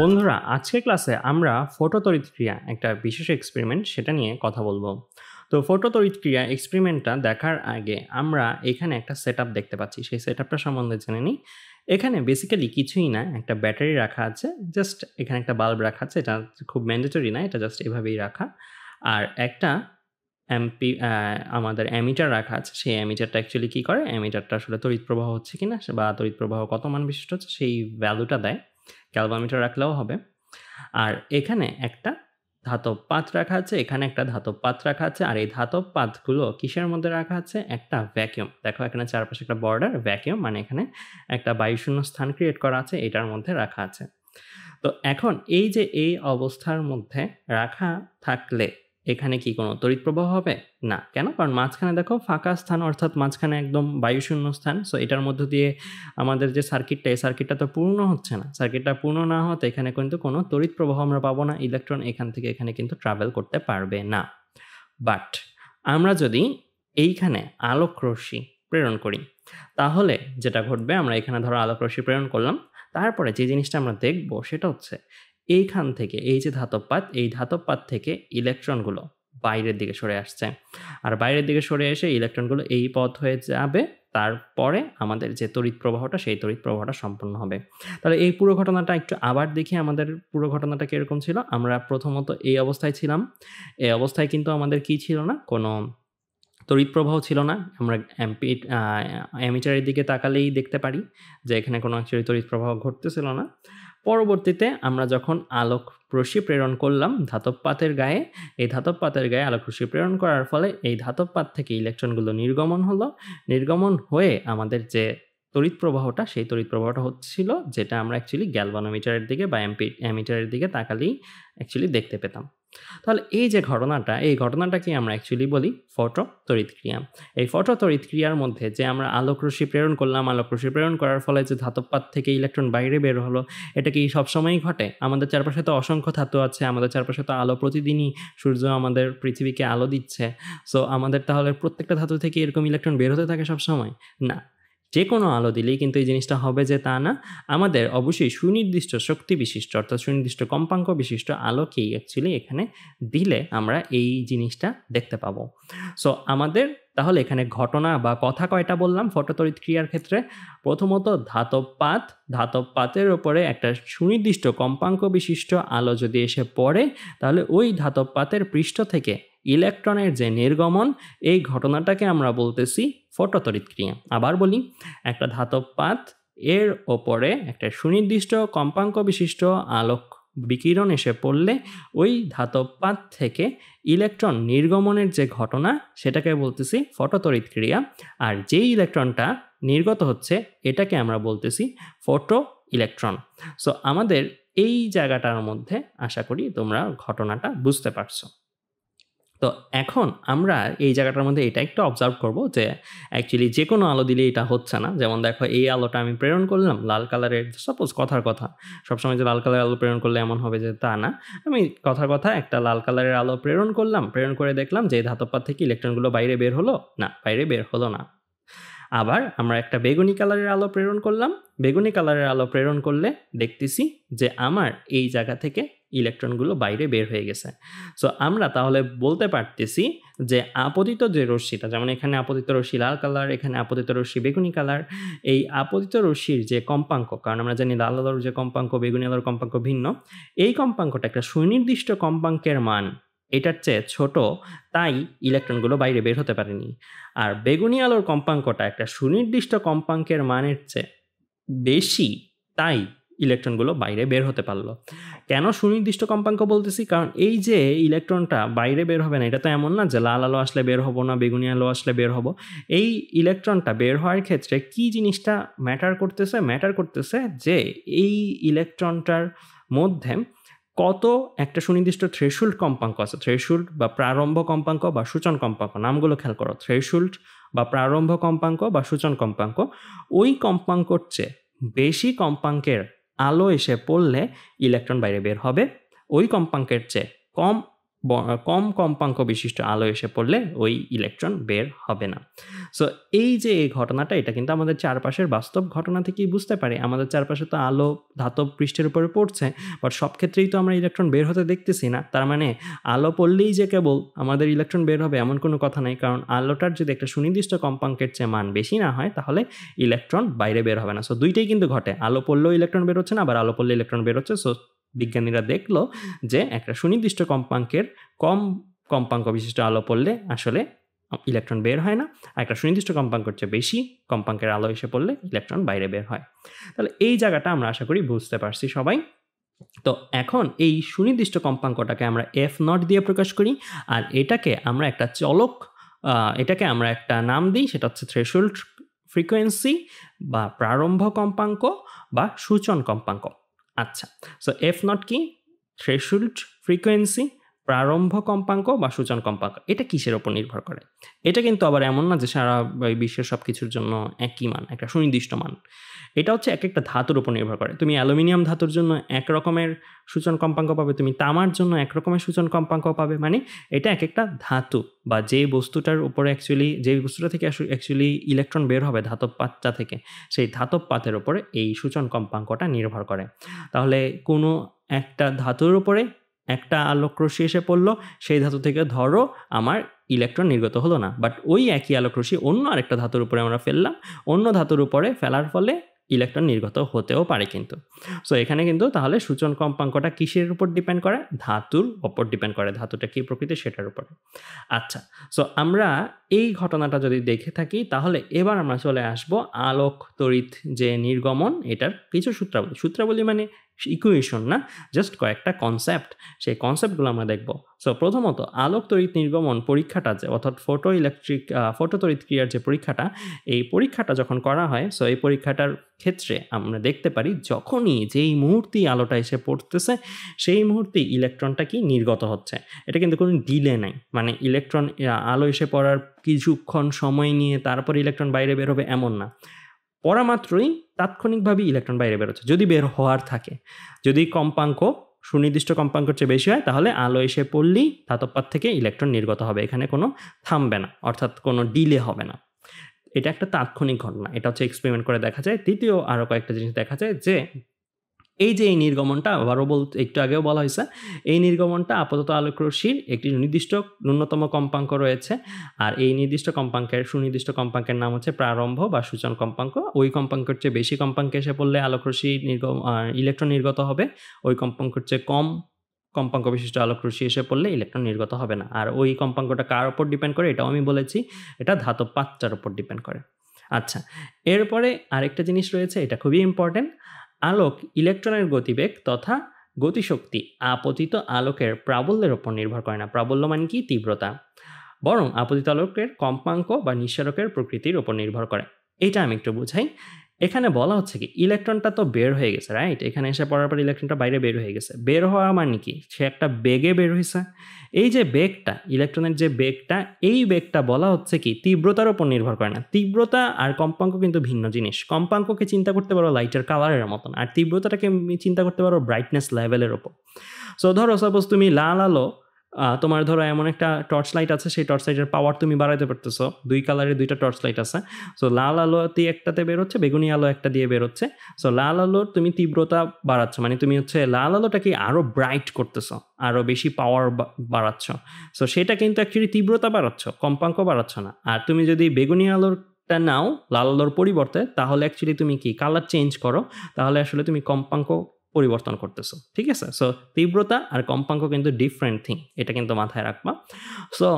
বন্ধুরা আজকে ক্লাসে আমরা ফটোতড়িৎ ক্রিয়া একটা বিশেষ এক্সপেরিমেন্ট সেটা নিয়ে কথা বলবো তো ফটোতড়িৎ ক্রিয়া এক্সপেরিমেন্টটা দেখার আগে আমরা এখানে একটা সেট দেখতে পাচ্ছি সেই সেট সম্বন্ধে জেনে নিই এখানে বেসিক্যালি কিছুই না একটা ব্যাটারি রাখা আছে জাস্ট এখানে একটা বাল্ব রাখা আছে এটা খুব ম্যান্ডেটরি না এটা জাস্ট এভাবেই রাখা আর একটা এমপি আমাদের অ্যামিটার রাখা আছে সেই অ্যামিটারটা অ্যাকচুয়ালি কী করে অ্যামিটারটা আসলে তড়িৎ প্রবাহ হচ্ছে না বা তড়িৎ প্রবাহ কত মান বিশিষ্ট হচ্ছে সেই ভ্যালুটা দেয় ক্যালভামিটার রাখলেও হবে আর এখানে একটা ধাতব পাত রাখা আছে এখানে একটা ধাতব পাত রাখা আছে আর এই ধাতব পাতগুলো কিসের মধ্যে রাখা আছে একটা ভ্যাকিউম দেখো এখানে চারপাশে একটা বর্ডার ভ্যাকিউম মানে এখানে একটা বায়ুশূন্য স্থান ক্রিয়েট করা আছে এটার মধ্যে রাখা আছে তো এখন এই যে এই অবস্থার মধ্যে রাখা থাকলে এখানে কি কোনো তড়িৎ প্রবাহ হবে না কেন কারণ মাঝখানে দেখো ফাঁকা স্থান অর্থাৎ মাঝখানে একদম বায়ুশূন্য স্থান সো এটার মধ্য দিয়ে আমাদের যে সার্কিটটা এই সার্কিটটা তো পূর্ণ হচ্ছে না সার্কিটটা পূর্ণ না হতে এখানে কিন্তু কোনো তড়িৎ প্রবাহ আমরা পাবো না ইলেকট্রন এখান থেকে এখানে কিন্তু ট্রাভেল করতে পারবে না বাট আমরা যদি এইখানে আলোক রশ্মি প্রেরণ করি তাহলে যেটা ঘটবে আমরা এখানে ধরো আলোক রশ্মি প্রেরণ করলাম তারপরে যে জিনিসটা আমরা দেখবো সেটা হচ্ছে এইখান থেকে এই যে ধাতব পাত এই ধাতব পাত থেকে ইলেকট্রনগুলো বাইরের দিকে সরে আসছে আর বাইরের দিকে সরে এসে ইলেকট্রনগুলো এই পথ হয়ে যাবে তারপরে আমাদের যে তড়িৎ প্রবাহটা সেই তড়িৎ প্রবাহটা সম্পন্ন হবে তাহলে এই পুরো ঘটনাটা একটু আবার দেখি আমাদের পুরো ঘটনাটা কীরকম ছিল আমরা প্রথমত এই অবস্থায় ছিলাম এই অবস্থায় কিন্তু আমাদের কি ছিল না কোনো তড়িৎ প্রবাহ ছিল না আমরা অ্যাম্পি অ্যামিটারের দিকে তাকালেই দেখতে পারি যে এখানে কোনো অ্যাকচুয়ালি তড়িৎ প্রবাহ ঘটতেছিল না পরবর্তীতে আমরা যখন আলোক রশ্মি প্রেরণ করলাম ধাতব পাতের গায়ে এই ধাতব পাতের গায়ে আলোক রশ্মি প্রেরণ করার ফলে এই ধাতব পাত থেকে ইলেকট্রনগুলো নির্গমন হলো নির্গমন হয়ে আমাদের যে তড়িৎ প্রবাহটা সেই তড়িৎ প্রবাহটা হচ্ছিল যেটা আমরা অ্যাকচুয়ালি গ্যালভানোমিটারের দিকে বা অ্যামিটারের দিকে তাকালেই অ্যাকচুয়ালি দেখতে পেতাম তাহলে এই যে ঘটনাটা এই ঘটনাটাকে আমরা অ্যাকচুয়ালি বলি ফটো তড়িৎ ক্রিয়া এই ফটো তড়িৎ ক্রিয়ার মধ্যে যে আমরা আলোকরশ্মি প্রেরণ করলাম আলোকরশ্মি প্রেরণ করার ফলে যে ধাতবপাত থেকে ইলেকট্রন বাইরে বের হলো এটা কি সবসময়ই ঘটে আমাদের চারপাশে তো অসংখ্য ধাতু আছে আমাদের চারপাশে তো আলো প্রতিদিনই সূর্য আমাদের পৃথিবীকে আলো দিচ্ছে সো আমাদের তাহলে প্রত্যেকটা ধাতু থেকে এরকম ইলেকট্রন বের হতে থাকে সবসময় না যে কোনো আলো দিলেই কিন্তু এই জিনিসটা হবে যে তা না আমাদের অবশ্যই সুনির্দিষ্ট শক্তি বিশিষ্ট অর্থাৎ সুনির্দিষ্ট কম্পাঙ্ক বিশিষ্ট আলোকেই অ্যাকচুয়ালি এখানে দিলে আমরা এই জিনিসটা দেখতে পাবো সো আমাদের তাহলে এখানে ঘটনা বা কথা কয়টা বললাম ফটো ক্রিয়ার ক্ষেত্রে প্রথমত ধাতব পাত ধাতব পাতের ওপরে একটা সুনির্দিষ্ট কম্পাঙ্ক বিশিষ্ট আলো যদি এসে পড়ে তাহলে ওই ধাতব পাতের পৃষ্ঠ থেকে ইলেকট্রনের যে নির্গমন এই ঘটনাটাকে আমরা বলতেছি ফটো ক্রিয়া আবার বলি একটা ধাতব পাত এর ওপরে একটা সুনির্দিষ্ট কম্পাঙ্ক বিশিষ্ট আলোক বিকিরণ এসে পড়লে ওই ধাতব পাত থেকে ইলেকট্রন নির্গমনের যে ঘটনা সেটাকে বলতেছি ফটো তরিতক্রিয়া আর যেই ইলেকট্রনটা নির্গত হচ্ছে এটাকে আমরা বলতেছি ফটো ইলেকট্রন সো আমাদের এই জায়গাটার মধ্যে আশা করি তোমরা ঘটনাটা বুঝতে পারছো তো এখন আমরা এই জায়গাটার মধ্যে এটা একটু অবজার্ভ করব যে অ্যাকচুয়ালি যে কোনো আলো দিলে এটা হচ্ছে না যেমন দেখো এই আলোটা আমি প্রেরণ করলাম লাল কালারের সাপোজ কথার কথা সবসময় যে লাল কালারের আলো প্রেরণ করলে এমন হবে যে তা না আমি কথার কথা একটা লাল কালারের আলো প্রেরণ করলাম প্রেরণ করে দেখলাম যে ধাতবপাত থেকে ইলেকট্রনগুলো বাইরে বের হলো না বাইরে বের হলো না আবার আমরা একটা বেগুনি কালারের আলো প্রেরণ করলাম বেগুনি কালারের আলো প্রেরণ করলে দেখতেছি যে আমার এই জায়গা থেকে ইলেকট্রনগুলো বাইরে বের হয়ে গেছে সো আমরা তাহলে বলতে পারতেছি যে আপতিত যে রশ্মিটা যেমন এখানে আপতিত রশ্মি লাল কালার এখানে আপতিত রশ্মি বেগুনি কালার এই আপতিত রশ্মির যে কম্পাঙ্ক কারণ আমরা জানি লাল আলোর যে কম্পাঙ্ক বেগুনি আলোর কম্পাঙ্ক ভিন্ন এই কম্পাঙ্কটা একটা সুনির্দিষ্ট কম্পাঙ্কের মান এটার চেয়ে ছোট তাই ইলেকট্রনগুলো বাইরে বের হতে পারেনি আর বেগুনি আলোর কম্পাঙ্কটা একটা সুনির্দিষ্ট কম্পাঙ্কের মানের চেয়ে বেশি তাই ইলেকট্রনগুলো বাইরে বের হতে পারলো কেন সুনির্দিষ্ট কম্পাঙ্ক বলতেছি কারণ এই যে ইলেকট্রনটা বাইরে বের হবে না এটা তো এমন না যে লাল আলো আসলে বের হবো না বেগুনি আলো আসলে বের হবো এই ইলেকট্রনটা বের হওয়ার ক্ষেত্রে কি জিনিসটা ম্যাটার করতেছে ম্যাটার করতেছে যে এই ইলেকট্রনটার মধ্যে কত একটা সুনির্দিষ্ট থ্রেশুল্ড কম্পাঙ্ক আছে থ্রেশুল্ড বা প্রারম্ভ কম্পাঙ্ক বা সূচন কম্পাঙ্ক নামগুলো খেয়াল করো থ্রেশুল্ড বা প্রারম্ভ কম্পাঙ্ক বা সূচন কম্পাঙ্ক ওই কম্পাঙ্কর চেয়ে বেশি কম্পাঙ্কের আলো এসে পড়লে ইলেকট্রন বাইরে বের হবে ওই কম্পাঙ্কের চেয়ে কম কম কম্পাঙ্ক বিশিষ্ট আলো এসে পড়লে ওই ইলেকট্রন বের হবে না সো এই যে এই ঘটনাটা এটা কিন্তু আমাদের চারপাশের বাস্তব ঘটনা থেকেই বুঝতে পারি আমাদের চারপাশে তো আলো ধাতব পৃষ্ঠের উপরে পড়ছে বাট সব ক্ষেত্রেই তো আমরা ইলেকট্রন বের হতে দেখতেছি না তার মানে আলো পড়লেই যে কেবল আমাদের ইলেকট্রন বের হবে এমন কোনো কথা নেই কারণ আলোটার যদি একটা সুনির্দিষ্ট কম্পাঙ্কের চেয়ে মান বেশি না হয় তাহলে ইলেকট্রন বাইরে বের হবে না সো দুইটাই কিন্তু ঘটে আলো পড়লেও ইলেকট্রন বের হচ্ছে না আবার আলো পড়লে ইলেকট্রন বের হচ্ছে সো বিজ্ঞানীরা দেখলো যে একটা সুনির্দিষ্ট কম্পাঙ্কের কম কম্পাঙ্ক বিশিষ্ট আলো পড়লে আসলে ইলেকট্রন বের হয় না আর একটা সুনির্দিষ্ট কম্পাঙ্ক চেয়ে বেশি কম্পাঙ্কের আলো এসে পড়লে ইলেকট্রন বাইরে বের হয় তাহলে এই জায়গাটা আমরা আশা করি বুঝতে পারছি সবাই তো এখন এই সুনির্দিষ্ট কম্পাঙ্কটাকে আমরা এফ নট দিয়ে প্রকাশ করি আর এটাকে আমরা একটা চলক এটাকে আমরা একটা নাম দিই সেটা হচ্ছে থ্রেশোল্ড ফ্রিকোয়েন্সি বা প্রারম্ভ কম্পাঙ্ক বা সূচন কম্পাঙ্ক আচ্ছা সো এফ নট কি থ্রেশুল্ড ফ্রিকোয়েন্সি প্রারম্ভ কম্পাঙ্ক বা সূচন কম্পাঙ্ক এটা কিসের ওপর নির্ভর করে এটা কিন্তু আবার এমন না যে সারা বিশ্বের সব কিছুর জন্য একই মান একটা সুনির্দিষ্ট মান এটা হচ্ছে এক একটা ধাতুর ওপর নির্ভর করে তুমি অ্যালুমিনিয়াম ধাতুর জন্য এক রকমের সূচন কম্পাঙ্ক পাবে তুমি তামার জন্য এক রকমের সূচন কম্পাঙ্ক পাবে মানে এটা এক একটা ধাতু বা যে বস্তুটার উপরে অ্যাকচুয়ালি যে বস্তুটা থেকে অ্যাকচুয়ালি ইলেকট্রন বের হবে ধাতব পাতটা থেকে সেই ধাতব পাতের ওপরে এই সূচন কম্পাঙ্কটা নির্ভর করে তাহলে কোনো একটা ধাতুর উপরে একটা আলোকরশ্মি এসে পড়লো সেই ধাতু থেকে ধরো আমার ইলেকট্রন নির্গত হলো না বাট ওই একই আলোকরশ্মি অন্য আরেকটা ধাতুর উপরে আমরা ফেললাম অন্য ধাতুর উপরে ফেলার ফলে ইলেকট্রন নির্গত হতেও পারে কিন্তু সো এখানে কিন্তু তাহলে সূচন কম্পাঙ্কটা কিসের উপর ডিপেন্ড করে ধাতুর ওপর ডিপেন্ড করে ধাতুটা কী প্রকৃতি সেটার উপরে আচ্ছা সো আমরা এই ঘটনাটা যদি দেখে থাকি তাহলে এবার আমরা চলে আসব আলোক তড়িৎ যে নির্গমন এটার কিছু সূত্রাবলী সূত্রাবলী মানে ইকুয়েশন না জাস্ট কয়েকটা কনসেপ্ট সেই কনসেপ্টগুলো আমরা দেখব সো প্রথমত আলোক তড়িৎ নির্গমন পরীক্ষাটা যে অর্থাৎ ফটো ইলেকট্রিক ফটো তড়িৎ ক্রিয়ার যে পরীক্ষাটা এই পরীক্ষাটা যখন করা হয় সো এই পরীক্ষাটার ক্ষেত্রে আমরা দেখতে পারি যখনই যেই মুহূর্তেই আলোটা এসে পড়তেছে সেই মুহূর্তে ইলেকট্রনটা কি নির্গত হচ্ছে এটা কিন্তু কোনো ডিলে নাই মানে ইলেকট্রন আলো এসে পড়ার কিছুক্ষণ সময় নিয়ে তারপর ইলেকট্রন বাইরে বেরোবে এমন না পড়া মাত্রই তাৎক্ষণিকভাবে ইলেকট্রন বাইরে বেরোচ্ছে যদি বের হওয়ার থাকে যদি কম্পাঙ্ক সুনির্দিষ্ট কম্পাঙ্কের চেয়ে বেশি হয় তাহলে আলো এসে পড়লেই ধাতব থেকে ইলেকট্রন নির্গত হবে এখানে কোনো থামবে না অর্থাৎ কোনো ডিলে হবে না এটা একটা তাৎক্ষণিক ঘটনা এটা হচ্ছে এক্সপেরিমেন্ট করে দেখা যায় তৃতীয় আরও কয়েকটা জিনিস দেখা যায় যে এই যে এই নির্গমনটা আবারও বল একটু আগেও বলা হয়েছে এই নির্গমনটা আপাতত আলোকরশ্মির একটি নির্দিষ্ট ন্যূনতম কম্পাঙ্ক রয়েছে আর এই নির্দিষ্ট কম্পাঙ্কের সুনির্দিষ্ট কম্পাঙ্কের নাম হচ্ছে প্রারম্ভ বা সূচন কম্পাঙ্ক ওই কম্পাঙ্কের চেয়ে বেশি কম্পাঙ্ক এসে পড়লে আলোকরশ্মি নির্গম ইলেকট্রন নির্গত হবে ওই কম্পাঙ্কের চেয়ে কম কম্পাঙ্ক বিশিষ্ট আলোক রশ্মি এসে পড়লে ইলেকট্রন নির্গত হবে না আর ওই কম্পাঙ্কটা কার ওপর ডিপেন্ড করে এটাও আমি বলেছি এটা ধাতব পাঁচটার ওপর ডিপেন্ড করে আচ্ছা এরপরে আরেকটা জিনিস রয়েছে এটা খুবই ইম্পর্টেন্ট আলোক ইলেকট্রনের গতিবেগ তথা গতিশক্তি আপতিত আলোকের প্রাবল্যের ওপর নির্ভর করে না প্রাবল্য মানে কি তীব্রতা বরং আপতিত আলোকের কম্পাঙ্ক বা নিঃসারকের প্রকৃতির ওপর নির্ভর করে এটা আমি একটু বুঝাই এখানে বলা হচ্ছে কি ইলেকট্রনটা তো বের হয়ে গেছে রাইট এখানে এসে পড়ার পর ইলেকট্রনটা বাইরে বের হয়ে গেছে বের হওয়া মানে কি সে একটা বেগে বের হয়েছে এই যে বেগটা ইলেকট্রনের যে বেগটা এই বেগটা বলা হচ্ছে কি তীব্রতার ওপর নির্ভর করে না তীব্রতা আর কম্পাঙ্ক কিন্তু ভিন্ন জিনিস কম্পাঙ্ককে চিন্তা করতে পারো লাইটের কালারের মতন আর তীব্রতাটাকে চিন্তা করতে পারো ব্রাইটনেস লেভেলের ওপর সো ধরো সাপোজ তুমি লাল আলো তোমার ধরো এমন একটা টর্চ লাইট আছে সেই টর্চ লাইটের পাওয়ার তুমি বাড়াতে পারতেছো দুই কালারের দুইটা টর্চ লাইট আছে সো লাল আলো দিয়ে একটাতে বেরোচ্ছে বেগুনি আলো একটা দিয়ে বেরোচ্ছে সো লাল আলোর তুমি তীব্রতা বাড়াচ্ছ মানে তুমি হচ্ছে লাল আলোটাকে আরও ব্রাইট করতেছো আরও বেশি পাওয়ার বাড়াচ্ছ সো সেটা কিন্তু অ্যাকচুয়ালি তীব্রতা বাড়াচ্ছ কম্পাঙ্ক বাড়াচ্ছ না আর তুমি যদি বেগুনি আলোর টা নাও লাল আলোর পরিবর্তে তাহলে অ্যাকচুয়ালি তুমি কি কালার চেঞ্জ করো তাহলে আসলে তুমি কম্পাঙ্ক পরিবর্তন করতেছো ঠিক আছে সো তীব্রতা আর কম্পাঙ্ক কিন্তু ডিফারেন্ট থিং এটা কিন্তু মাথায় রাখবা সো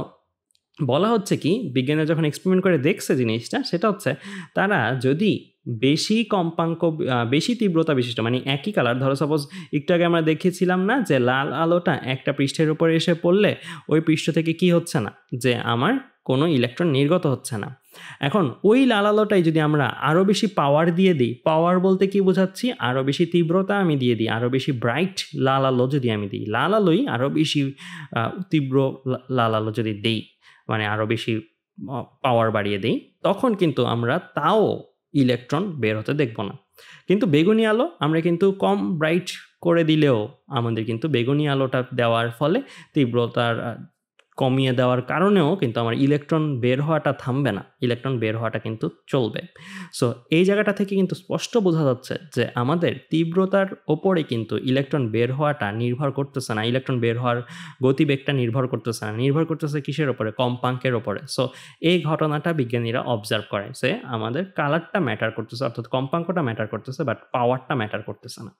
বলা হচ্ছে কি বিজ্ঞানীরা যখন এক্সপেরিমেন্ট করে দেখছে জিনিসটা সেটা হচ্ছে তারা যদি বেশি কম্পাঙ্ক বেশি তীব্রতা বিশিষ্ট মানে একই কালার ধরো সাপোজ একটু আগে আমরা দেখেছিলাম না যে লাল আলোটা একটা পৃষ্ঠের উপরে এসে পড়লে ওই পৃষ্ঠ থেকে কি হচ্ছে না যে আমার কোনো ইলেকট্রন নির্গত হচ্ছে না এখন ওই লালালোটাই যদি আমরা আরও বেশি পাওয়ার দিয়ে দিই পাওয়ার বলতে কি বোঝাচ্ছি আরও বেশি তীব্রতা আমি দিয়ে দিই আরও বেশি ব্রাইট লালালো যদি আমি দিই লালালোই আরও বেশি তীব্র লালালো যদি দিই মানে আরও বেশি পাওয়ার বাড়িয়ে দিই তখন কিন্তু আমরা তাও ইলেকট্রন বের হতে দেখব না কিন্তু বেগুনি আলো আমরা কিন্তু কম ব্রাইট করে দিলেও আমাদের কিন্তু বেগুনি আলোটা দেওয়ার ফলে তীব্রতার কমিয়ে দেওয়ার কারণেও কিন্তু আমার ইলেকট্রন বের হওয়াটা থামবে না ইলেকট্রন বের হওয়াটা কিন্তু চলবে সো এই জায়গাটা থেকে কিন্তু স্পষ্ট বোঝা যাচ্ছে যে আমাদের তীব্রতার ওপরে কিন্তু ইলেকট্রন বের হওয়াটা নির্ভর করতেছে না ইলেকট্রন বের হওয়ার গতিবেগটা নির্ভর করতেছে না নির্ভর করতেছে কিসের ওপরে কম্পাঙ্কের ওপরে সো এই ঘটনাটা বিজ্ঞানীরা অবজার্ভ করে সে আমাদের কালারটা ম্যাটার করতেছে অর্থাৎ কম্পাঙ্কটা ম্যাটার করতেছে বাট পাওয়ারটা ম্যাটার করতেছে না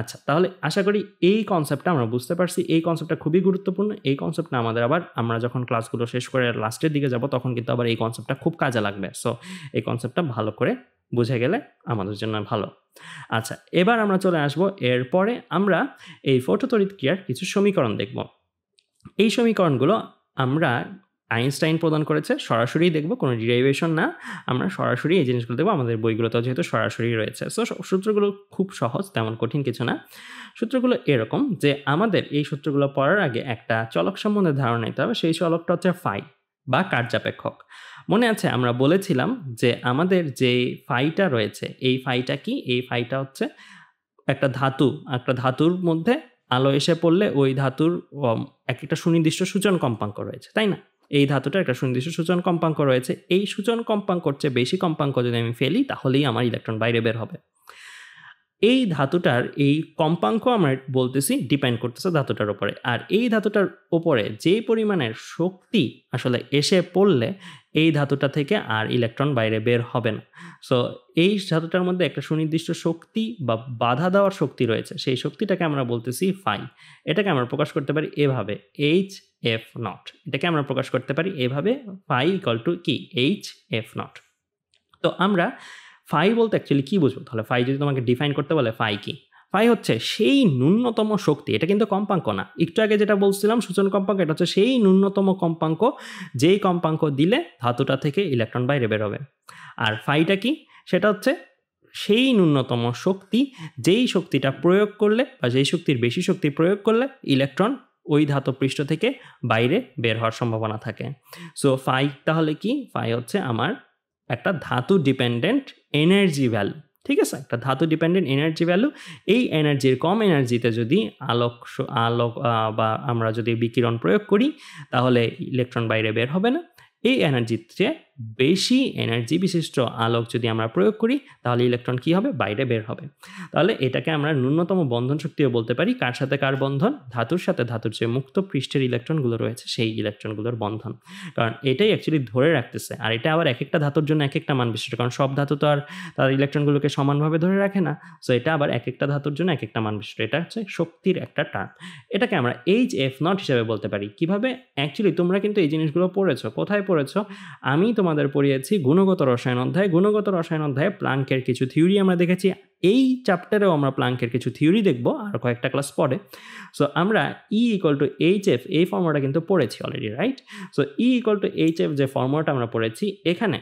আচ্ছা তাহলে আশা করি এই কনসেপ্টটা আমরা বুঝতে পারছি এই কনসেপ্টটা খুবই গুরুত্বপূর্ণ এই কনসেপ্টটা আমাদের আবার আমরা যখন ক্লাসগুলো শেষ করে লাস্টের দিকে যাব তখন কিন্তু আবার এই কনসেপ্টটা খুব কাজে লাগবে সো এই কনসেপ্টটা ভালো করে বুঝে গেলে আমাদের জন্য ভালো আচ্ছা এবার আমরা চলে আসব এরপরে আমরা এই তড়িৎ ক্রিয়ার কিছু সমীকরণ দেখব এই সমীকরণগুলো আমরা আইনস্টাইন প্রদান করেছে সরাসরি দেখবো কোনো ডিরাইভেশন না আমরা সরাসরি এই জিনিসগুলো দেখবো আমাদের বইগুলোতেও যেহেতু সরাসরি রয়েছে সো সূত্রগুলো খুব সহজ তেমন কঠিন কিছু না সূত্রগুলো এরকম যে আমাদের এই সূত্রগুলো পড়ার আগে একটা চলক সম্বন্ধে ধারণা নিতে হবে সেই চলকটা হচ্ছে ফাই বা কার্যাপেক্ষক মনে আছে আমরা বলেছিলাম যে আমাদের যে ফাইটা রয়েছে এই ফাইটা কি এই ফাইটা হচ্ছে একটা ধাতু একটা ধাতুর মধ্যে আলো এসে পড়লে ওই ধাতুর এক একটা সুনির্দিষ্ট সূচন কম্পাঙ্ক রয়েছে তাই না এই ধাতুটার একটা সুনির্দিষ্ট সূচন কম্পাঙ্ক রয়েছে এই সূচন কম্পাঙ্কর চেয়ে বেশি কম্পাঙ্ক যদি আমি ফেলি তাহলেই আমার ইলেকট্রন বাইরে বের হবে এই ধাতুটার এই কম্পাঙ্ক আমরা বলতেছি ডিপেন্ড করতেছে ধাতুটার ওপরে আর এই ধাতুটার ওপরে যে পরিমাণের শক্তি আসলে এসে পড়লে এই ধাতুটা থেকে আর ইলেকট্রন বাইরে বের হবে না সো এই ধাতুটার মধ্যে একটা সুনির্দিষ্ট শক্তি বা বাধা দেওয়ার শক্তি রয়েছে সেই শক্তিটাকে আমরা বলতেছি ফাই এটাকে আমরা প্রকাশ করতে পারি এভাবে এইচ এফ নট এটাকে আমরা প্রকাশ করতে পারি এভাবে ফাই ইকল টু কি এইচ এফ নট তো আমরা ফাই বলতে অ্যাকচুয়ালি কী বুঝবো তাহলে ফাই যদি তোমাকে ডিফাইন করতে বলে ফাই কি ফাই হচ্ছে সেই ন্যূনতম শক্তি এটা কিন্তু কম্পাঙ্ক না একটু আগে যেটা বলছিলাম সূচন কম্পাঙ্ক এটা হচ্ছে সেই ন্যূনতম কম্পাঙ্ক যেই কম্পাঙ্ক দিলে ধাতুটা থেকে ইলেকট্রন বাইরে বেরোবে আর ফাইটা কি সেটা হচ্ছে সেই ন্যূনতম শক্তি যেই শক্তিটা প্রয়োগ করলে বা যেই শক্তির বেশি শক্তি প্রয়োগ করলে ইলেকট্রন ওই ধাতব পৃষ্ঠ থেকে বাইরে বের হওয়ার সম্ভাবনা থাকে সো ফাই তাহলে কি ফাই হচ্ছে আমার একটা ধাতু ডিপেন্ডেন্ট এনার্জি ভ্যালু ঠিক আছে একটা ধাতু ডিপেন্ডেন্ট এনার্জি ভ্যালু এই এনার্জির কম এনার্জিতে যদি আলোক আলোক বা আমরা যদি বিকিরণ প্রয়োগ করি তাহলে ইলেকট্রন বাইরে বের হবে না এই এনার্জির চেয়ে বেশি এনার্জি বিশিষ্ট আলোক যদি আমরা প্রয়োগ করি তাহলে ইলেকট্রন কি হবে বাইরে বের হবে তাহলে এটাকে আমরা ন্যূনতম বন্ধন শক্তিও বলতে পারি কার সাথে কার বন্ধন ধাতুর সাথে ধাতুর যে মুক্ত পৃষ্ঠের ইলেকট্রনগুলো রয়েছে সেই ইলেকট্রনগুলোর বন্ধন কারণ এটাই অ্যাকচুয়ালি ধরে রাখতেছে আর এটা আবার এক একটা ধাতুর জন্য এক একটা মান বিশিষ্ট কারণ সব ধাতু তো আর তার ইলেকট্রনগুলোকে সমানভাবে ধরে রাখে না সো এটা আবার এক একটা ধাতুর জন্য এক একটা মান বিশিষ্ট এটা হচ্ছে শক্তির একটা টার্ম এটাকে আমরা এইচ এফ নট হিসেবে বলতে পারি কিভাবে অ্যাকচুয়ালি তোমরা কিন্তু এই জিনিসগুলো পড়েছো কোথায় পড়েছো আমি তোমার তোমাদের পড়িয়েছি গুণগত রসায়ন অধ্যায় গুণগত রসায়ন অধ্যায়ে প্লাঙ্কের কিছু থিওরি আমরা দেখেছি এই চ্যাপ্টারেও আমরা প্লাঙ্কের কিছু থিওরি দেখব আর কয়েকটা ক্লাস পরে সো আমরা E equal to H F এই ফর্মুলাটা কিন্তু পড়েছি already right so E equal to H F যে ফর্মুলাটা আমরা পড়েছি এখানে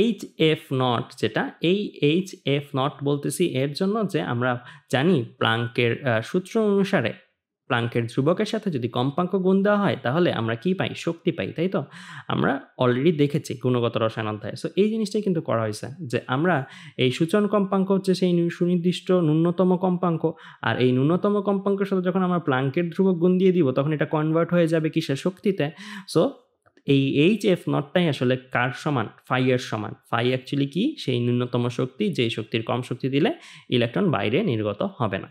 এইচ এফ নট যেটা এই এইচ এফ নট বলতেছি এর জন্য যে আমরা জানি প্লাঙ্কের সূত্র অনুসারে প্লাঙ্কের ধ্রুবকের সাথে যদি কম্পাঙ্ক গুণ দেওয়া হয় তাহলে আমরা কি পাই শক্তি পাই তাই তো আমরা অলরেডি দেখেছি গুণগত রসায়ন অধ্যায় সো এই জিনিসটাই কিন্তু করা হয়েছে যে আমরা এই সূচন কম্পাঙ্ক হচ্ছে সেই সুনির্দিষ্ট ন্যূনতম কম্পাঙ্ক আর এই ন্যূনতম কম্পাঙ্কের সাথে যখন আমরা প্লাঙ্কের ধ্রুবক গুণ দিয়ে দিব তখন এটা কনভার্ট হয়ে যাবে কিসের শক্তিতে সো এই এইচ এফ নটটাই আসলে কার সমান ফাইয়ের সমান ফাই অ্যাকচুয়ালি কি সেই ন্যূনতম শক্তি যেই শক্তির কম শক্তি দিলে ইলেকট্রন বাইরে নির্গত হবে না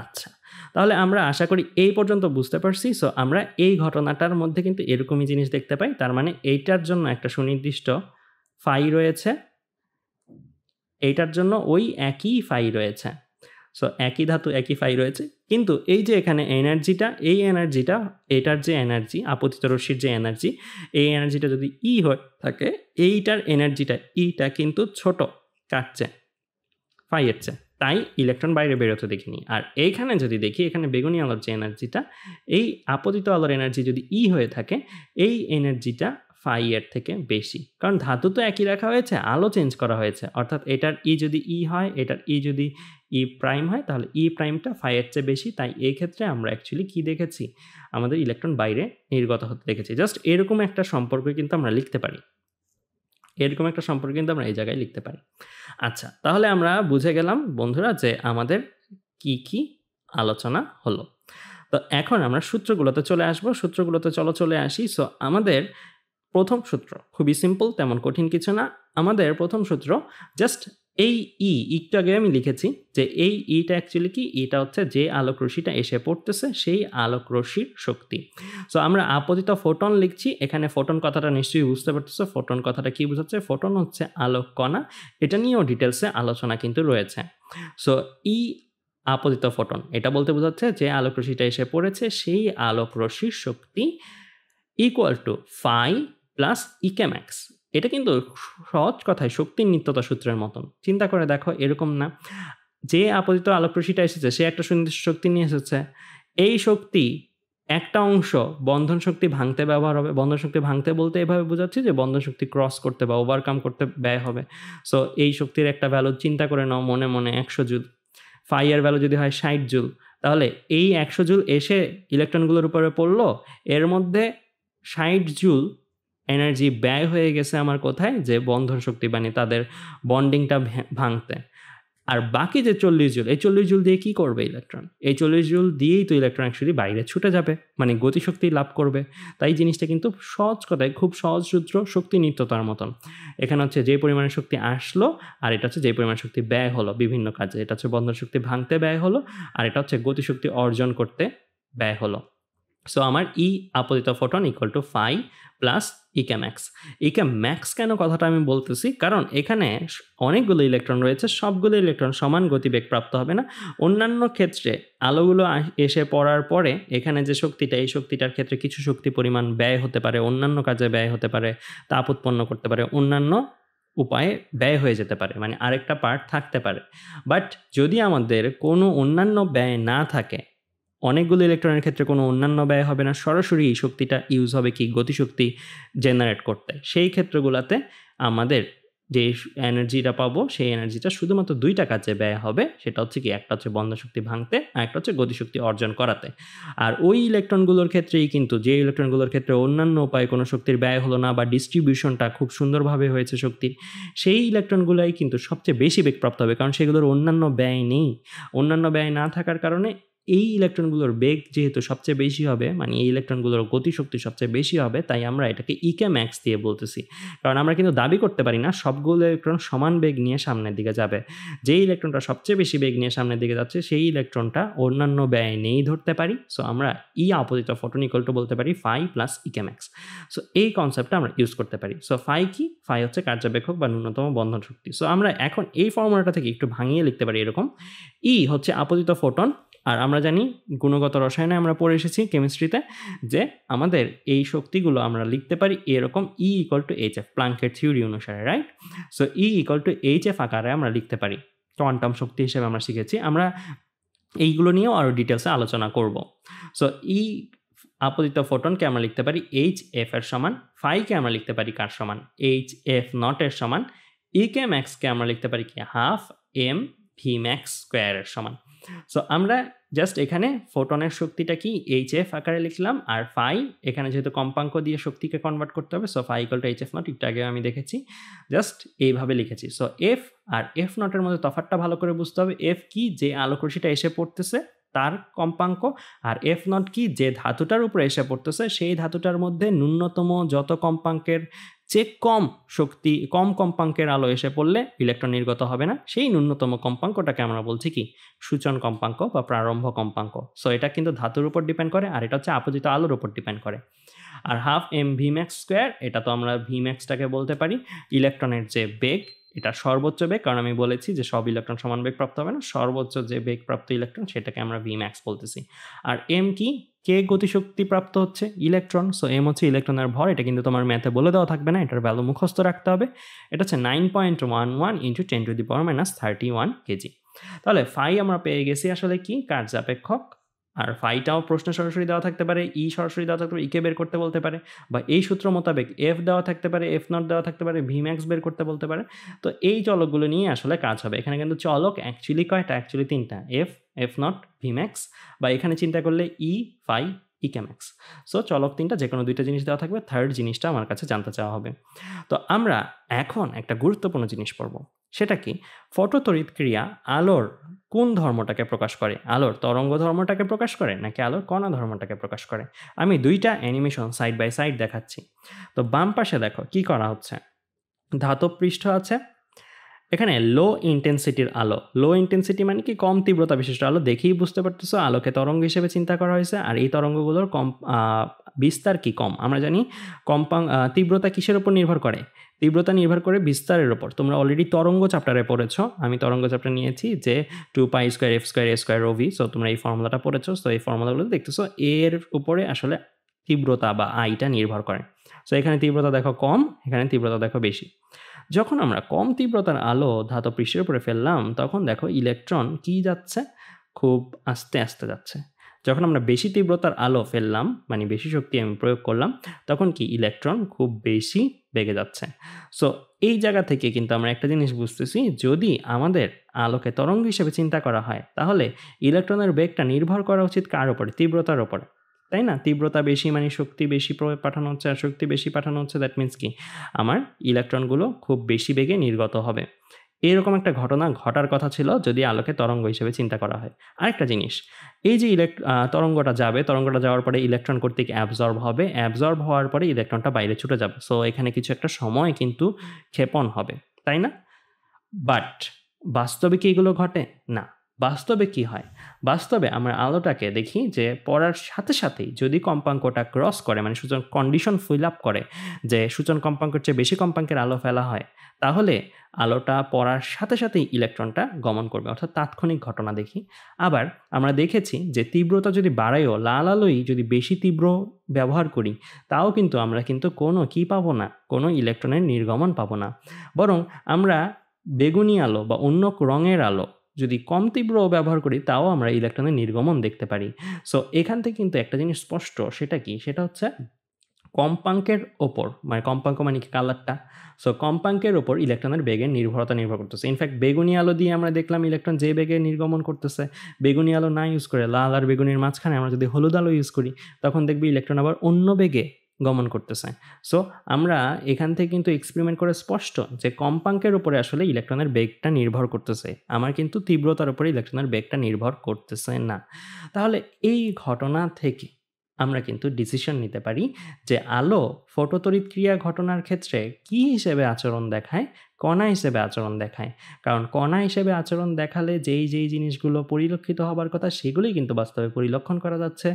আচ্ছা তাহলে আমরা আশা করি এই পর্যন্ত বুঝতে পারছি সো আমরা এই ঘটনাটার মধ্যে কিন্তু এরকমই জিনিস দেখতে পাই তার মানে এইটার জন্য একটা সুনির্দিষ্ট ফাই রয়েছে এইটার জন্য ওই একই ফাই রয়েছে সো একই ধাতু একই ফাই রয়েছে কিন্তু এই যে এখানে এনার্জিটা এই এনার্জিটা এটার যে এনার্জি আপতিত রশ্মির যে এনার্জি এই এনার্জিটা যদি ই e হয়ে থাকে এইটার এনার্জিটা ইটা e কিন্তু ছোট কাটছে ফাইয়ের চেয়ে তাই ইলেকট্রন বাইরে বেরোতে দেখিনি আর এইখানে যদি দেখি এখানে বেগুনি আলোর যে এনার্জিটা এই আপতিত আলোর এনার্জি যদি ই e হয়ে থাকে এই এনার্জিটা ফাই এর থেকে বেশি কারণ ধাতু তো একই রাখা হয়েছে আলো চেঞ্জ করা হয়েছে অর্থাৎ এটার ই e যদি ই e হয় এটার ই যদি ই প্রাইম হয় তাহলে ই প্রাইমটা ফাইয়ের চেয়ে বেশি তাই এই ক্ষেত্রে আমরা অ্যাকচুয়ালি কি দেখেছি আমাদের ইলেকট্রন বাইরে নির্গত হতে দেখেছি জাস্ট এরকম একটা সম্পর্ক কিন্তু আমরা লিখতে পারি এরকম একটা সম্পর্ক কিন্তু আমরা এই জায়গায় লিখতে পারি আচ্ছা তাহলে আমরা বুঝে গেলাম বন্ধুরা যে আমাদের কি কি আলোচনা হলো তো এখন আমরা সূত্রগুলোতে চলে আসব সূত্রগুলোতে চলো চলে আসি সো আমাদের প্রথম সূত্র খুবই সিম্পল তেমন কঠিন কিছু না আমাদের প্রথম সূত্র জাস্ট এই ই ইটটা আগে আমি লিখেছি যে এই ইটা অ্যাকচুয়ালি কি এটা হচ্ছে যে আলোক রশ্মিটা এসে পড়তেছে সেই আলোক রশ্মির শক্তি সো আমরা আপতিত ফোটন লিখছি এখানে ফোটন কথাটা নিশ্চয়ই বুঝতে পারতেছো ফোটন কথাটা কি বোঝাচ্ছে ফোটন হচ্ছে আলোক কণা এটা নিয়েও ডিটেলসে আলোচনা কিন্তু রয়েছে সো ই আপতিত ফোটন এটা বলতে বোঝাচ্ছে যে আলোক রশ্মিটা এসে পড়েছে সেই আলোক রশ্মির শক্তি equal to phi plus E K max এটা কিন্তু সহজ কথায় শক্তির নিত্যতা সূত্রের মতন চিন্তা করে দেখো এরকম না যে আপতিত আলোকরশ্মিটা এসেছে সে একটা সুনির্দিষ্ট শক্তি নিয়ে এসেছে এই শক্তি একটা অংশ বন্ধন শক্তি ভাঙতে ব্যবহার হবে বন্ধন শক্তি ভাঙতে বলতে এভাবে বোঝাচ্ছি যে বন্ধন শক্তি ক্রস করতে বা ওভারকাম করতে ব্যয় হবে সো এই শক্তির একটা ভ্যালু চিন্তা করে নাও মনে মনে একশো জুল ফাইয়ার ভ্যালু যদি হয় ষাট জুল তাহলে এই একশো জুল এসে ইলেকট্রনগুলোর উপরে পড়লো এর মধ্যে ষাট জুল এনার্জি ব্যয় হয়ে গেছে আমার কোথায় যে বন্ধন শক্তি বানিয়ে তাদের বন্ডিংটা ভাঙতে আর বাকি যে চল্লিশ জুল এই চল্লিশ জুল দিয়ে কি করবে ইলেকট্রন এই চল্লিশ জুল দিয়েই তো ইলেকট্রন অ্যাকচুয়ালি বাইরে ছুটে যাবে মানে গতিশক্তি লাভ করবে তাই জিনিসটা কিন্তু সহজ কথায় খুব সহজ সূত্র শক্তি নিত্যতার মতন এখানে হচ্ছে যে পরিমাণের শক্তি আসলো আর এটা হচ্ছে যে পরিমাণ শক্তি ব্যয় হলো বিভিন্ন কাজে এটা হচ্ছে বন্ধন শক্তি ভাঙতে ব্যয় হলো আর এটা হচ্ছে গতিশক্তি অর্জন করতে ব্যয় হলো সো আমার ই e আপতিত photon equal to phi plus E K max max কেন কথাটা আমি বলতেছি কারণ এখানে অনেকগুলো ইলেকট্রন রয়েছে সবগুলো ইলেকট্রন সমান গতিবেগ প্রাপ্ত হবে না অন্যান্য ক্ষেত্রে আলোগুলো এসে পড়ার পরে এখানে যে শক্তিটা এই শক্তিটার ক্ষেত্রে কিছু শক্তি পরিমাণ ব্যয় হতে পারে অন্যান্য কাজে ব্যয় হতে পারে তাপ উৎপন্ন করতে পারে অন্যান্য উপায়ে ব্যয় হয়ে যেতে পারে মানে আরেকটা পার্ট থাকতে পারে বাট যদি আমাদের কোনো অন্যান্য ব্যয় না থাকে অনেকগুলো ইলেকট্রনের ক্ষেত্রে কোনো অন্যান্য ব্যয় হবে না সরাসরি এই শক্তিটা ইউজ হবে কি গতিশক্তি জেনারেট করতে সেই ক্ষেত্রগুলোতে আমাদের যে এনার্জিটা পাবো সেই এনার্জিটা শুধুমাত্র দুইটা কাজে ব্যয় হবে সেটা হচ্ছে কি একটা হচ্ছে বন্ধ শক্তি ভাঙতে আর একটা হচ্ছে গতিশক্তি অর্জন করাতে আর ওই ইলেকট্রনগুলোর ক্ষেত্রেই কিন্তু যে ইলেকট্রনগুলোর ক্ষেত্রে অন্যান্য উপায়ে কোনো শক্তির ব্যয় হলো না বা ডিস্ট্রিবিউশনটা খুব সুন্দরভাবে হয়েছে শক্তির সেই ইলেকট্রনগুলোই কিন্তু সবচেয়ে বেশি বেগপ্রাপ্ত হবে কারণ সেগুলোর অন্যান্য ব্যয় নেই অন্যান্য ব্যয় না থাকার কারণে এই ইলেকট্রনগুলোর বেগ যেহেতু সবচেয়ে বেশি হবে মানে এই ইলেকট্রনগুলোর গতিশক্তি সবচেয়ে বেশি হবে তাই আমরা এটাকে ইকে e ম্যাক্স দিয়ে বলতেছি কারণ আমরা কিন্তু দাবি করতে পারি না সবগুলো ইলেকট্রন সমান বেগ নিয়ে সামনের দিকে যাবে যে ইলেকট্রনটা সবচেয়ে বেশি বেগ নিয়ে সামনের দিকে যাচ্ছে সেই ইলেকট্রনটা অন্যান্য ব্যয় নেই ধরতে পারি সো আমরা E e opposite of photon equal বলতে পারি phi plus E K max so এই কনসেপ্টটা আমরা ইউজ করতে পারি সো ফাই কি ফাই হচ্ছে কার্যবেক্ষক বা ন্যূনতম বন্ধন শক্তি সো আমরা এখন এই ফর্মুলাটা থেকে একটু ভাঙিয়ে লিখতে পারি এরকম ই e হচ্ছে আপতিত ফোটন আর আমরা জানি গুণগত রসায়নে আমরা পড়ে এসেছি কেমিস্ট্রিতে যে আমাদের এই শক্তিগুলো আমরা লিখতে পারি এরকম E equal to H F প্লাঙ্কের থিওরি অনুসারে right so E equal to H F আকারে আমরা লিখতে পারি কোয়ান্টাম শক্তি হিসেবে আমরা শিখেছি আমরা এইগুলো নিয়েও আরও ডিটেলসে আলোচনা করব সো ই e আপতিত ফোটনকে আমরা লিখতে পারি এইচ এফ এর সমান ফাইকে আমরা লিখতে পারি কার সমান এইচ এফ নট এর সমান ই e কে ম্যাক্সকে আমরা লিখতে পারি কি হাফ এম ভি ম্যাক্স স্কোয়ারের সমান সো আমরা জাস্ট এখানে ফোটনের শক্তিটা কি এইচ এফ আকারে লিখলাম আর ফাই এখানে যেহেতু কম্পাঙ্ক দিয়ে শক্তিকে কনভার্ট করতে হবে সো ফাই ইকলটা এইচ এফ নট একটু আগে আমি দেখেছি জাস্ট এইভাবে লিখেছি সো এফ আর এফ নটের মধ্যে তফাতটা ভালো করে বুঝতে হবে এফ কি যে আলোকরশিটা এসে পড়তেছে তার কম্পাঙ্ক আর এফ নট কি যে ধাতুটার উপরে এসে পড়তেছে সেই ধাতুটার মধ্যে ন্যূনতম যত কম্পাঙ্কের যে কম শক্তি কম কম্পাঙ্কের আলো এসে পড়লে ইলেকট্রন নির্গত হবে না সেই ন্যূনতম কম্পাঙ্কটাকে আমরা বলছি কি সূচন কম্পাঙ্ক বা প্রারম্ভ কম্পাঙ্ক সো এটা কিন্তু ধাতুর উপর ডিপেন্ড করে আর এটা হচ্ছে আপতিত আলোর উপর ডিপেন্ড করে আর half M V max square এটা তো আমরা ভি ম্যাক্সটাকে বলতে পারি ইলেকট্রনের যে বেগ এটা সর্বোচ্চ বেগ কারণ আমি বলেছি যে সব ইলেকট্রন সমান বেগ প্রাপ্ত হবে না সর্বোচ্চ যে বেগ প্রাপ্ত ইলেকট্রন সেটাকে আমরা ভি ম্যাক্স বলতেছি আর এম কি কে গতিশক্তি প্রাপ্ত হচ্ছে ইলেকট্রন সো এম হচ্ছে ইলেকট্রনের ভর এটা কিন্তু তোমার ম্যাথে বলে দেওয়া থাকবে না এটার ভ্যালু মুখস্থ রাখতে হবে এটা হচ্ছে nine point one one into ten to the power minus thirty one KG তাহলে ফাই আমরা পেয়ে গেছি আসলে কি কার্যাপেক্ষক আর ফাইটাও প্রশ্ন সরাসরি দেওয়া থাকতে পারে ই সরাসরি দেওয়া থাকতে পারে ইকে বের করতে বলতে পারে বা এই সূত্র মোতাবেক এফ দেওয়া থাকতে পারে এফ নট দেওয়া থাকতে পারে ভিম্যাক্স বের করতে বলতে পারে তো এই চলকগুলো নিয়ে আসলে কাজ হবে এখানে কিন্তু চলক অ্যাকচুয়ালি কয়টা অ্যাকচুয়ালি তিনটা এফ এফ নট ভিম্যাক্স বা এখানে চিন্তা করলে ই ফাই ইকেম্যাক্স সো চলক তিনটা যে কোনো দুইটা জিনিস দেওয়া থাকবে থার্ড জিনিসটা আমার কাছে জানতে চাওয়া হবে তো আমরা এখন একটা গুরুত্বপূর্ণ জিনিস পড়বো সেটা কি ফটো ফটোতড়িৎ ক্রিয়া আলোর কোন ধর্মটাকে প্রকাশ করে আলোর তরঙ্গ ধর্মটাকে প্রকাশ করে নাকি আলোর কণা ধর্মটাকে প্রকাশ করে আমি দুইটা অ্যানিমেশন সাইড বাই সাইড দেখাচ্ছি তো বাম পাশে দেখো কি করা হচ্ছে ধাতব পৃষ্ঠ আছে এখানে লো ইন্টেন্সিটির আলো লো ইন্টেন্সিটি মানে কি কম তীব্রতা বিশিষ্ট আলো দেখেই বুঝতে পারতেছো আলোকে তরঙ্গ হিসেবে চিন্তা করা হয়েছে আর এই তরঙ্গগুলোর কম বিস্তার কি কম আমরা জানি কম্পাং তীব্রতা কিসের ওপর নির্ভর করে তীব্রতা নির্ভর করে বিস্তারের ওপর তোমরা অলরেডি তরঙ্গ চ্যাপ্টারে পড়েছ আমি তরঙ্গ চ্যাপ্টার নিয়েছি যে two pi square F square A square ওভি সো তোমরা এই ফর্মুলাটা পড়েছো সো এই ফর্মুলাগুলো দেখতেছো এর উপরে আসলে তীব্রতা বা আইটা নির্ভর করে সো এখানে তীব্রতা দেখো কম এখানে তীব্রতা দেখো বেশি যখন আমরা কম তীব্রতার আলো ধাতব পৃষ্ঠের উপরে ফেললাম তখন দেখো ইলেকট্রন কি যাচ্ছে খুব আস্তে আস্তে যাচ্ছে যখন আমরা বেশি তীব্রতার আলো ফেললাম মানে বেশি শক্তি আমি প্রয়োগ করলাম তখন কি ইলেকট্রন খুব বেশি বেগে যাচ্ছে সো এই জায়গা থেকে কিন্তু আমরা একটা জিনিস বুঝতেছি যদি আমাদের আলোকে তরঙ্গ হিসেবে চিন্তা করা হয় তাহলে ইলেকট্রনের বেগটা নির্ভর করা উচিত কার ওপরে তীব্রতার ওপরে তাই না তীব্রতা বেশি মানে শক্তি বেশি পাঠানো হচ্ছে আর শক্তি বেশি পাঠানো হচ্ছে দ্যাট মিনস কি আমার ইলেকট্রনগুলো খুব বেশি বেগে নির্গত হবে এরকম একটা ঘটনা ঘটার কথা ছিল যদি আলোকে তরঙ্গ হিসেবে চিন্তা করা হয় আরেকটা জিনিস এই যে ইলেক তরঙ্গটা যাবে তরঙ্গটা যাওয়ার পরে ইলেকট্রন কর্তৃক অ্যাবজর্ব হবে অ্যাবজর্ব হওয়ার পরে ইলেকট্রনটা বাইরে ছুটে যাবে সো এখানে কিছু একটা সময় কিন্তু ক্ষেপণ হবে তাই না বাট বাস্তবে কি এগুলো ঘটে না বাস্তবে কি হয় বাস্তবে আমরা আলোটাকে দেখি যে পড়ার সাথে সাথেই যদি কম্পাঙ্কটা ক্রস করে মানে সূচন কন্ডিশন ফুল আপ করে যে সূচন কম্পাঙ্কের চেয়ে বেশি কম্পাঙ্কের আলো ফেলা হয় তাহলে আলোটা পড়ার সাথে সাথেই ইলেকট্রনটা গমন করবে অর্থাৎ তাৎক্ষণিক ঘটনা দেখি আবার আমরা দেখেছি যে তীব্রতা যদি বাড়াইও লাল আলোই যদি বেশি তীব্র ব্যবহার করি তাও কিন্তু আমরা কিন্তু কোনো কি পাবো না কোনো ইলেকট্রনের নির্গমন পাবো না বরং আমরা বেগুনি আলো বা অন্য রঙের আলো যদি কম তীব্র ব্যবহার করি তাও আমরা ইলেকট্রনের নির্গমন দেখতে পারি সো এখান থেকে কিন্তু একটা জিনিস স্পষ্ট সেটা কি সেটা হচ্ছে কম্পাঙ্কের ওপর মানে কম্পাঙ্ক মানে কি কালারটা সো কম্পাঙ্কের ওপর ইলেকট্রনের বেগের নির্ভরতা নির্ভর করতেছে ইনফ্যাক্ট বেগুনি আলো দিয়ে আমরা দেখলাম ইলেকট্রন যে বেগে নির্গমন করতেছে বেগুনি আলো না ইউজ করে লাল আর বেগুনির মাঝখানে আমরা যদি হলুদ আলো ইউজ করি তখন দেখবি ইলেকট্রন আবার অন্য বেগে গমন করতেছে সো আমরা এখান থেকে কিন্তু এক্সপেরিমেন্ট করে স্পষ্ট যে কম্পাঙ্কের উপরে আসলে ইলেকট্রনের বেগটা নির্ভর করতেছে আমার কিন্তু তীব্রতার উপরে ইলেকট্রনের বেগটা নির্ভর করতেছে না তাহলে এই ঘটনা থেকে আমরা কিন্তু ডিসিশন নিতে পারি যে আলো ফটোতড়িৎ ক্রিয়া ঘটনার ক্ষেত্রে কি হিসেবে আচরণ দেখায় কণা হিসেবে আচরণ দেখায় কারণ কণা হিসেবে আচরণ দেখালে যেই যেই জিনিসগুলো পরিলক্ষিত হবার কথা সেগুলোই কিন্তু বাস্তবে পরিলক্ষণ করা যাচ্ছে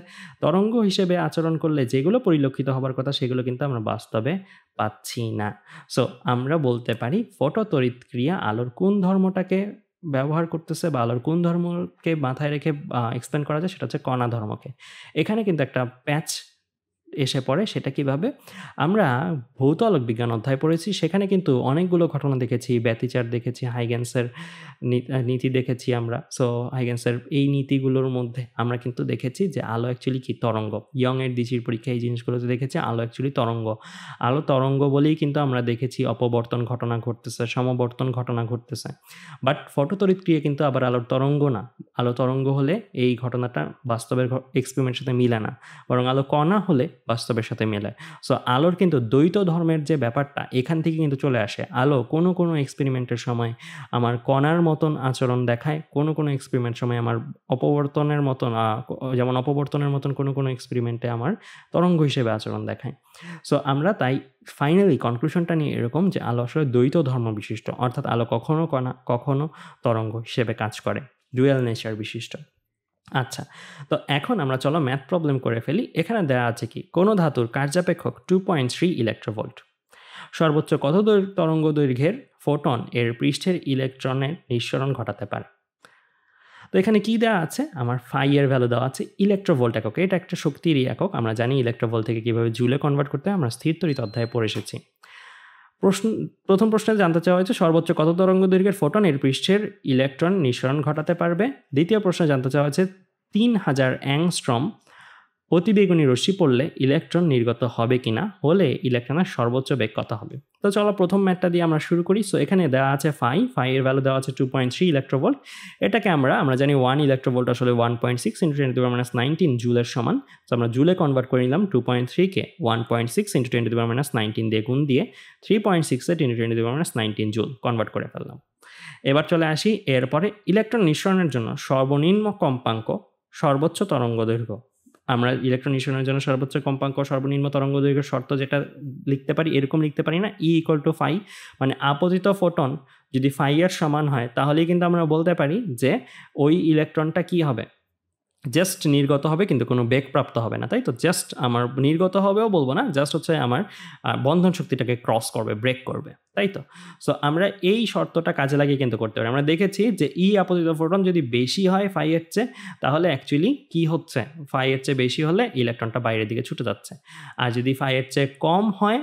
তরঙ্গ হিসেবে আচরণ করলে যেগুলো পরিলক্ষিত হবার কথা সেগুলো কিন্তু আমরা বাস্তবে পাচ্ছি না সো আমরা বলতে পারি ফটো তড়িৎ ক্রিয়া আলোর কোন ধর্মটাকে ব্যবহার করতেছে বা আলোর কোন ধর্মকে মাথায় রেখে এক্সপ্লেন করা যায় সেটা হচ্ছে কণা ধর্মকে এখানে কিন্তু একটা প্যাচ এসে পড়ে সেটা কিভাবে আমরা ভৌত আলোক বিজ্ঞান অধ্যায় পড়েছি সেখানে কিন্তু অনেকগুলো ঘটনা দেখেছি ব্যতিচার দেখেছি হাইগেন্সের নীতি দেখেছি আমরা সো হাইগেন্সের এই নীতিগুলোর মধ্যে আমরা কিন্তু দেখেছি যে আলো অ্যাকচুয়ালি কি তরঙ্গ ইয়ং এর দিচির পরীক্ষা এই জিনিসগুলোতে দেখেছি আলো অ্যাকচুয়ালি তরঙ্গ আলো তরঙ্গ বলেই কিন্তু আমরা দেখেছি অপবর্তন ঘটনা ঘটতেছে সমবর্তন ঘটনা ঘটতেছে বাট ফটো ক্রিয়া কিন্তু আবার আলোর তরঙ্গ না আলো তরঙ্গ হলে এই ঘটনাটা বাস্তবের এক্সপেরিমেন্টের সাথে মিলে না বরং আলো কণা হলে বাস্তবের সাথে মেলে সো আলোর কিন্তু দ্বৈত ধর্মের যে ব্যাপারটা এখান থেকে কিন্তু চলে আসে আলো কোনো কোনো এক্সপেরিমেন্টের সময় আমার কণার মতন আচরণ দেখায় কোনো কোনো এক্সপেরিমেন্ট সময় আমার অপবর্তনের মতন যেমন অপবর্তনের মতন কোনো কোনো এক্সপেরিমেন্টে আমার তরঙ্গ হিসেবে আচরণ দেখায় সো আমরা তাই ফাইনালি কনক্লুশনটা নিয়ে এরকম যে আলো আসলে দ্বৈত ধর্ম বিশিষ্ট অর্থাৎ আলো কখনো কণা কখনো তরঙ্গ হিসেবে কাজ করে ডুয়েল নেচার বিশিষ্ট আচ্ছা তো এখন আমরা চলো ম্যাথ প্রবলেম করে ফেলি এখানে দেওয়া আছে কি কোনো ধাতুর কার্যাপেক্ষক টু পয়েন্ট থ্রি ইলেকট্রোভোল্ট সর্বোচ্চ কত তরঙ্গ দৈর্ঘ্যের ফোটন এর পৃষ্ঠের ইলেকট্রনের নিঃসরণ ঘটাতে পারে তো এখানে কি দেওয়া আছে আমার ফাইয়ের ভ্যালু দেওয়া আছে ইলেকট্রোভোল্ট একক এটা একটা শক্তিরই একক আমরা জানি ইলেকট্রোভোল্ট থেকে কীভাবে জুলে কনভার্ট করতে আমরা স্থির তরিত অধ্যায়ে পড়ে এসেছি প্রশ্ন প্রথম প্রশ্নে জানতে চাওয়া হয়েছে সর্বোচ্চ কত তরঙ্গ দৈর্ঘ্যের ফোটন এর পৃষ্ঠের ইলেকট্রন নিঃসরণ ঘটাতে পারবে দ্বিতীয় প্রশ্নে জানতে চাওয়া হয়েছে তিন হাজার অ্যাংস্ট্রম অতিবেগুনি রশ্মি পড়লে ইলেকট্রন নির্গত হবে কি না হলে ইলেকট্রনের সর্বোচ্চ বেগ কত হবে তো চলো প্রথম ম্যাটটা দিয়ে আমরা শুরু করি সো এখানে দেওয়া আছে ফাই ফাই এর ভ্যালু দেওয়া আছে টু পয়েন্ট থ্রি ইলেকট্রোভোল্ট এটাকে আমরা আমরা জানি ওয়ান ইলেকট্রোভোল্ট আসলে one point six into twenty minus nineteen জুলের সমান তো আমরা জুলে কনভার্ট করে নিলাম টু পয়েন্ট থ্রিকে one point six into twenty minus nineteen দিয়ে গুণ দিয়ে থ্রি পয়েন্ট সিক্সে twenty twenty minus nineteen joule convert করে ফেললাম এবার চলে আসি এরপরে ইলেকট্রন নিঃসরণের জন্য সর্বনিম্ন কম্পাঙ্ক সর্বোচ্চ তরঙ্গ দৈর্ঘ্য আমরা ইলেকট্রন নিঃসরণের জন্য সর্বোচ্চ কম্পাঙ্ক সর্বনিম্ন তরঙ্গ দৈর্ঘ্য শর্ত যেটা লিখতে পারি এরকম লিখতে পারি না ই ইকুয়াল টু ফাই মানে আপতিত ফোটন যদি ফাইয়ের সমান হয় তাহলেই কিন্তু আমরা বলতে পারি যে ওই ইলেকট্রনটা কি হবে জাস্ট নির্গত হবে কিন্তু কোনো বেগ প্রাপ্ত হবে না তাই তো জাস্ট আমার নির্গত হবেও বলবো না জাস্ট হচ্ছে আমার বন্ধন শক্তিটাকে ক্রস করবে ব্রেক করবে তাই তো সো আমরা এই শর্তটা কাজে লাগিয়ে কিন্তু করতে পারি আমরা দেখেছি যে ই e আপতিত ফোটন যদি বেশি হয় ফাই এর চেয়ে তাহলে অ্যাকচুয়ালি কি হচ্ছে ফাই এর চেয়ে বেশি হলে ইলেকট্রনটা বাইরের দিকে ছুটে যাচ্ছে আর যদি ফাই এর চেয়ে কম হয়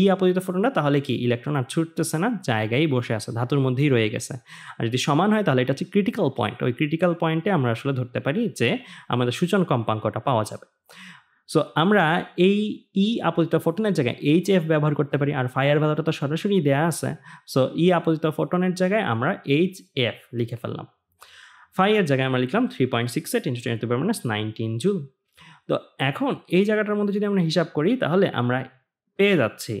ই আপতিত ফোটনটা তাহলে কি ইলেকট্রন আর ছুটতেছে না জায়গায় বসে আছে ধাতুর মধ্যেই রয়ে গেছে আর যদি সমান হয় তাহলে এটা হচ্ছে ক্রিটিক্যাল পয়েন্ট ওই ক্রিটিক্যাল পয়েন্টে আমরা আসলে ধরতে পারি যে আমাদের সূচন কম্পাঙ্কটা পাওয়া যাবে সো আমরা এই ই আপতিত ফোটনের জায়গায় এইচ এফ ব্যবহার করতে পারি আর ফায়ার ভ্যালুটা তো সরাসরি দেয়া আছে সো ই আপতিত ফোটনের জায়গায় আমরা এইচ এফ লিখে ফেললাম ফাইয়ের জায়গায় আমরা লিখলাম three point six eight into twenty minus nineteen joule তো এখন এই জায়গাটার মধ্যে যদি আমরা হিসাব করি তাহলে আমরা পেয়ে যাচ্ছি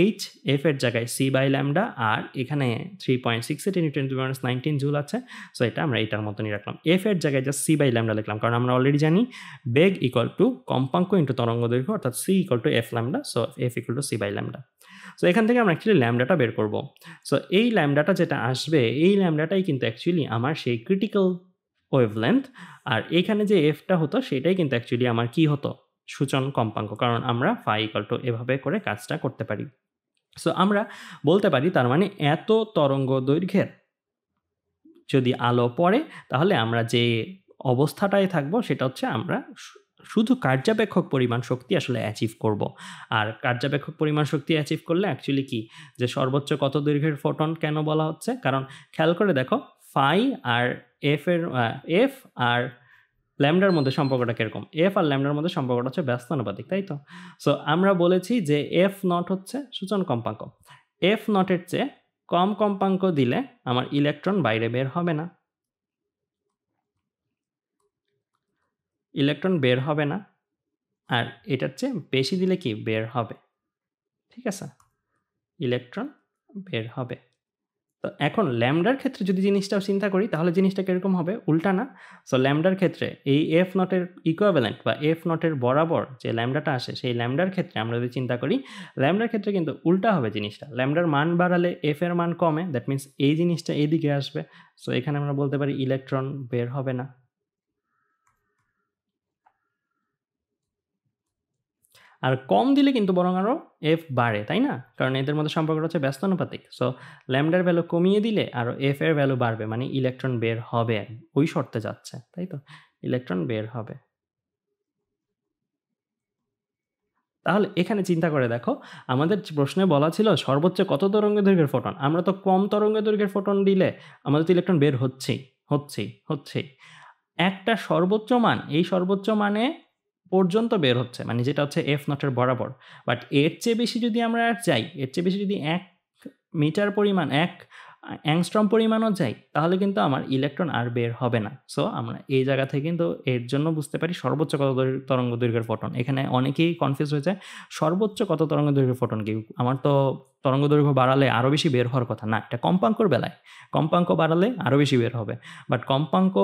এইচ এফ এর জায়গায় সি বাই ল্যামডা আর এখানে three point six eight into two minus nineteen joule আছে সো এটা আমরা এটার মতনই রাখলাম এফ এর জায়গায় জাস্ট সি বাই ল্যামডা লিখলাম কারণ আমরা অলরেডি জানি বেগ ইকুয়াল টু কম্পাঙ্ক ইন্টু তরঙ্গ দৈর্ঘ্য অর্থাৎ C equal to F lambda so F equal to C by lambda so এখান থেকে আমরা অ্যাকচুয়ালি ল্যামডাটা বের করব সো এই ল্যামডাটা যেটা আসবে এই ল্যামডাটাই কিন্তু অ্যাকচুয়ালি আমার সেই ক্রিটিক্যাল ওয়েভলেন্থ আর এখানে যে এফটা হতো সেটাই কিন্তু অ্যাকচুয়ালি আমার কি হতো সূচন কম্পাঙ্ক কারণ আমরা ফাই ইকাল টু এভাবে করে কাজটা করতে পারি সো আমরা বলতে পারি তার মানে এত তরঙ্গ দৈর্ঘ্যের যদি আলো পড়ে তাহলে আমরা যে অবস্থাটায় থাকব সেটা হচ্ছে আমরা শুধু কার্যাপেক্ষক পরিমাণ শক্তি আসলে অ্যাচিভ করব আর কার্যাপেক্ষক পরিমাণ শক্তি অ্যাচিভ করলে অ্যাকচুয়ালি কি যে সর্বোচ্চ কত দৈর্ঘ্যের ফোটন কেন বলা হচ্ছে কারণ খেয়াল করে দেখো ফাই আর এফ এর এফ আর ল্যামডার মধ্যে সম্পর্কটা কীরকম এফ আর ল্যামডার মধ্যে সম্পর্কটা হচ্ছে ব্যস্তানুপাতিক তাই তো সো আমরা বলেছি যে এফ নট হচ্ছে সূচন কম্পাঙ্ক এফ নটের চেয়ে কম কম্পাঙ্ক দিলে আমার ইলেকট্রন বাইরে বের হবে না ইলেকট্রন বের হবে না আর এটার চেয়ে বেশি দিলে কি বের হবে ঠিক আছে ইলেকট্রন বের হবে তো এখন ল্যামডার ক্ষেত্রে যদি জিনিসটা চিন্তা করি তাহলে জিনিসটা কীরকম হবে উল্টা না সো ল্যামডার ক্ষেত্রে এই এফ নটের ইকুয়াভ্যালেন্ট বা এফ নটের বরাবর যে ল্যামডাটা আসে সেই ল্যামডার ক্ষেত্রে আমরা যদি চিন্তা করি ল্যামডার ক্ষেত্রে কিন্তু উল্টা হবে জিনিসটা ল্যামডার মান বাড়ালে এফ এর মান কমে দ্যাট মিনস এই জিনিসটা এইদিকে আসবে সো এখানে আমরা বলতে পারি ইলেকট্রন বের হবে না আর কম দিলে কিন্তু বরং আরও এফ বাড়ে তাই না কারণ এদের মধ্যে সম্পর্কটা হচ্ছে ব্যস্ত অনুপাতিক সো ল্যামডার ভ্যালু কমিয়ে দিলে আরও এফ এর ভ্যালু বাড়বে মানে ইলেকট্রন বের হবে ওই শর্তে যাচ্ছে তাই তো ইলেকট্রন বের হবে তাহলে এখানে চিন্তা করে দেখো আমাদের প্রশ্নে বলা ছিল সর্বোচ্চ কত তরঙ্গ দৈর্ঘ্যের ফোটন আমরা তো কম তরঙ্গ দৈর্ঘ্যের ফোটন দিলে আমাদের তো ইলেকট্রন বের হচ্ছেই হচ্ছেই হচ্ছেই একটা সর্বোচ্চ মান এই সর্বোচ্চ মানে পর্যন্ত বের হচ্ছে মানে যেটা হচ্ছে এফ নটের বরাবর বাট এর চেয়ে বেশি যদি আমরা যাই এর চেয়ে বেশি যদি এক মিটার পরিমাণ এক অ্যাংস্ট্রম পরিমাণও যাই তাহলে কিন্তু আমার ইলেকট্রন আর বের হবে না সো আমরা এই জায়গা থেকে কিন্তু এর জন্য বুঝতে পারি সর্বোচ্চ কত তরঙ্গ দৈর্ঘ্যের ফোটন এখানে অনেকেই কনফিউজ হয়ে যায় সর্বোচ্চ কত তরঙ্গ দৈর্ঘ্যের ফোটন কি আমার তো তরঙ্গ দৈর্ঘ্য বাড়ালে আরও বেশি বের হওয়ার কথা না এটা কম্পাঙ্কর বেলায় কম্পাঙ্ক বাড়ালে আরও বেশি বের হবে বাট কম্পাঙ্ক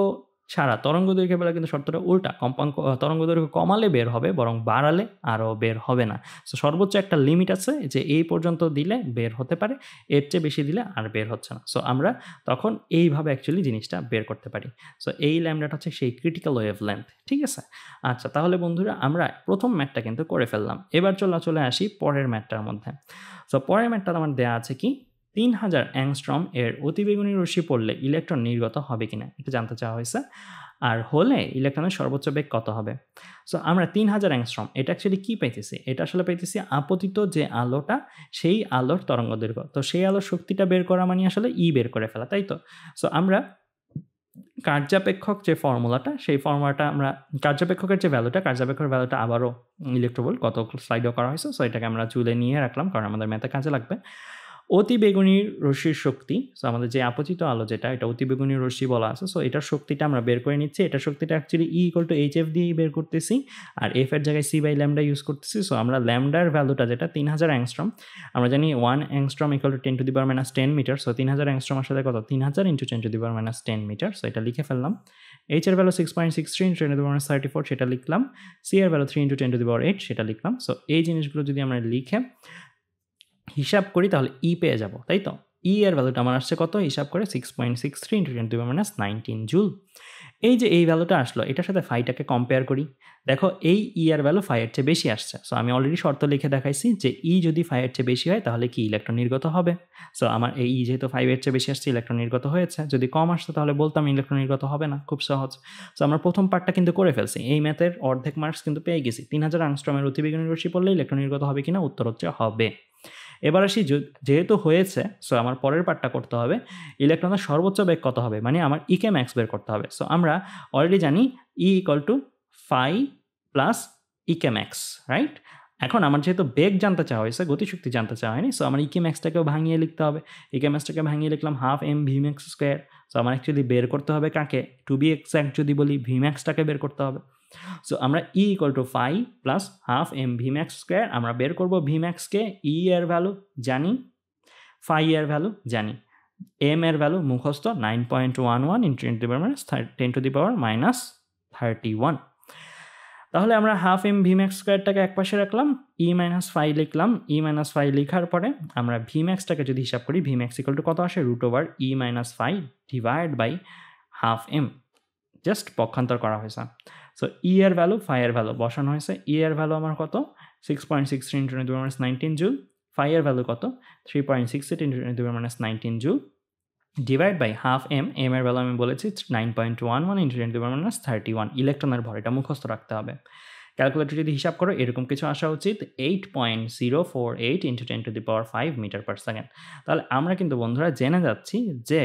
ছাড়া তরঙ্গ দৈর্ঘ্যের বেলা কিন্তু শর্তটা উল্টা কম্পাঙ্ক তরঙ্গ দৈর্ঘ্য কমালে বের হবে বরং বাড়ালে আরও বের হবে না সো সর্বোচ্চ একটা লিমিট আছে যে এই পর্যন্ত দিলে বের হতে পারে এর চেয়ে বেশি দিলে আর বের হচ্ছে না সো আমরা তখন এইভাবে অ্যাকচুয়ালি জিনিসটা বের করতে পারি সো এই ল্যাম্পটা হচ্ছে সেই ক্রিটিক্যাল ওয়েভ লেন্থ ঠিক আছে আচ্ছা তাহলে বন্ধুরা আমরা প্রথম ম্যাটটা কিন্তু করে ফেললাম এবার চলা চলে আসি পরের ম্যাটটার মধ্যে সো পরের ম্যাটটা আমার দেয়া আছে কি তিন হাজার অ্যাংস্ট্রম এর অতিবেগুনি রশ্মি পড়লে ইলেকট্রন নির্গত হবে কিনা এটা জানতে চাওয়া হয়েছে আর হলে ইলেকট্রনের সর্বোচ্চ বেগ কত হবে সো আমরা তিন হাজার অ্যাংস্ট্রম এটা অ্যাকচুয়ালি কী পাইতেছি এটা আসলে পাইতেছি আপতিত যে আলোটা সেই আলোর তরঙ্গ দৈর্ঘ্য তো সেই আলোর শক্তিটা বের করা মানে আসলে ই e বের করে ফেলা তাই তো সো আমরা কার্যাপেক্ষক যে ফর্মুলাটা সেই ফর্মুলাটা আমরা কার্যাপেক্ষকের যে ভ্যালুটা কার্যাপেক্ষর ভ্যালুটা আবারও ইলেকট্রোবল কত স্লাইডও করা হয়েছে সো এটাকে আমরা চুলে নিয়ে রাখলাম কারণ আমাদের ম্যাথে কাজে লাগবে অতিবেগুনি রশ্মির শক্তি সো আমাদের যে আপচিত আলো যেটা এটা অতিবেগুনি রশ্মি বলা আছে সো এটার শক্তিটা আমরা বের করে নিচ্ছি এটার শক্তিটা actually E equal to H F দিয়েই বের করতেছি আর এফ এর জায়গায় সি বাই ল্যামডা ইউজ করতেছি সো আমরা ল্যামডার ভ্যালুটা যেটা তিন হাজার অ্যাংস্ট্রম আমরা জানি one angstrom equal to ten to the power minus ten metre so তিন হাজার অ্যাংস্ট্রম আসলে কত তিন হাজার into ten to the power minus ten metre so এটা লিখে ফেললাম এইচ এর value six point six three into ten to the power minus thirty four সেটা লিখলাম সি এর value three into ten to the power eight সেটা লিখলাম so এই জিনিসগুলো যদি আমরা লিখে হিসাব করি তাহলে ই e পেয়ে যাব তাই তো ই e এর ভ্যালুটা আমার আসছে কত হিসাব করে six point six three into ten to minus nineteen joule এই যে এই ভ্যালুটা আসলো এটার সাথে ফাইটাকে কম্পেয়ার করি দেখো এই ই আর ভ্যালু ফাইয়ের চেয়ে বেশি আসছে সো আমি অলরেডি শর্ত লিখে দেখাইছি যে ই e যদি ফাইয়ের চেয়ে বেশি হয় তাহলে কি ইলেকট্রন নির্গত হবে সো আমার এই ই যেহেতু ফাইভের চেয়ে বেশি আসছে ইলেকট্রন নির্গত হয়েছে যদি কম আসতো তাহলে বলতাম ইলেকট্রন নির্গত হবে না খুব সহজ সো আমার প্রথম পার্টটা কিন্তু করে ফেলছি এই ম্যাথের অর্ধেক মার্কস কিন্তু পেয়ে গেছি তিন হাজার আংস্ট্রমের অতিবেগুনি রশি পড়লে ইলেকট্রন নির্গত হবে কিনা উত্তর হচ্ছে হবে এবার আসি যেহেতু হয়েছে সো আমার পরের পার্টটা করতে হবে ইলেকট্রনের সর্বোচ্চ বেগ কত হবে মানে আমার ইকে e ম্যাক্স বের করতে হবে সো আমরা অলরেডি জানি E equal to phi plus E K max right এখন আমার যেহেতু বেগ জানতে চাওয়া হয়েছে গতিশক্তি জানতে চাওয়া হয়নি সো আমার ইকে e ম্যাক্সটাকেও ভাঙিয়ে লিখতে হবে ইকে e ম্যাক্সটাকে ভাঙিয়ে লিখলাম half M V max square so আমার অ্যাকচুয়ালি বের করতে হবে কাকে টু বি এক্স্যাক্ট যদি বলি ভি ম্যাক্সটাকে বের করতে হবে সো আমরা E equal to five plus half M V max square আমরা বের করবো ভি ম্যাক্সকে ই এর ভ্যালু জানি ফাই এর ভ্যালু জানি এম এর ভ্যালু মুখস্থ nine point one one in ten to the power minus ten to the power minus thirty one তাহলে আমরা হাফ এম ভি ম্যাক্স স্কোয়ারটাকে এক পাশে রাখলাম ই মাইনাস ফাই লিখলাম ই মাইনাস ফাই লেখার পরে আমরা ভি ম্যাক্সটাকে যদি হিসাব করি ভি ম্যাক্স ইকাল টু কত আসে root over E minus phi divide by half M just পক্ষান্তর করা হয়েছে সো ই এর ভ্যালু ফাই এর ভ্যালু বসানো হয়েছে ই এর ভ্যালু আমার কত সিক্স পয়েন্ট সিক্স ইন্টু দুই মাইনাস নাইনটিন জুল ফাই এর ভ্যালু কত three point six eight into দুই minus nineteen joule divide by half M M এর ভ্যালু আমি বলেছি nine point one one into দুই মাইনাস থার্টি ওয়ান ইলেকট্রনের ভর এটা মুখস্থ রাখতে হবে ক্যালকুলেটর যদি হিসাব করো এরকম কিছু আসা উচিত eight point zero four eight into ten to the power five metre per second তাহলে আমরা কিন্তু বন্ধুরা জেনে যাচ্ছি যে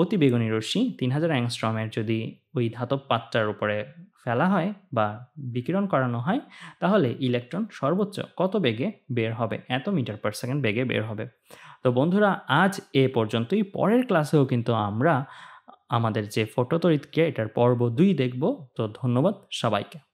অতি বেগুনি রশ্মি তিন হাজার অ্যাংস্ট্রমের যদি ওই ধাতব পাত্রার উপরে ফেলা হয় বা বিকিরণ করানো হয় তাহলে ইলেকট্রন সর্বোচ্চ কত বেগে বের হবে এত মিটার পার সেকেন্ড বেগে বের হবে তো বন্ধুরা আজ এ পর্যন্তই পরের ক্লাসেও কিন্তু আমরা আমাদের যে ফটো তৈরিকে এটার পর্ব দুই দেখব তো ধন্যবাদ সবাইকে